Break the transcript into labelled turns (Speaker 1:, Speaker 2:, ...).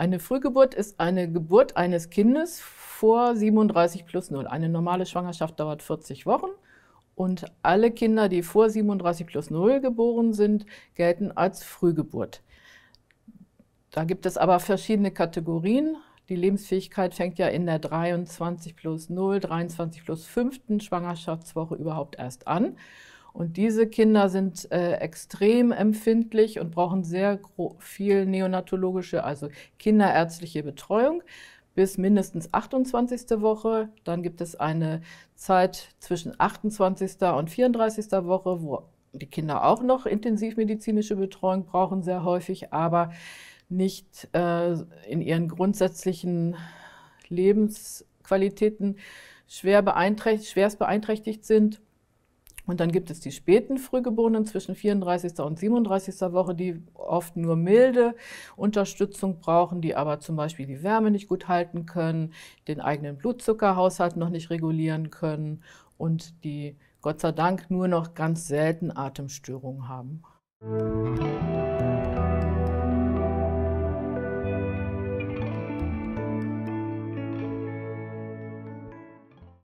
Speaker 1: Eine Frühgeburt ist eine Geburt eines Kindes vor 37 plus 0. Eine normale Schwangerschaft dauert 40 Wochen und alle Kinder, die vor 37 plus 0 geboren sind, gelten als Frühgeburt. Da gibt es aber verschiedene Kategorien. Die Lebensfähigkeit fängt ja in der 23 plus 0, 23 plus 5. Schwangerschaftswoche überhaupt erst an. Und diese Kinder sind äh, extrem empfindlich und brauchen sehr viel neonatologische, also kinderärztliche Betreuung bis mindestens 28. Woche. Dann gibt es eine Zeit zwischen 28. und 34. Woche, wo die Kinder auch noch intensivmedizinische Betreuung brauchen, sehr häufig, aber nicht äh, in ihren grundsätzlichen Lebensqualitäten schwer beeinträchtigt, schwerst beeinträchtigt sind. Und dann gibt es die späten Frühgeborenen zwischen 34. und 37. Woche, die oft nur milde Unterstützung brauchen, die aber zum Beispiel die Wärme nicht gut halten können, den eigenen Blutzuckerhaushalt noch nicht regulieren können und die Gott sei Dank nur noch ganz selten Atemstörungen haben. Musik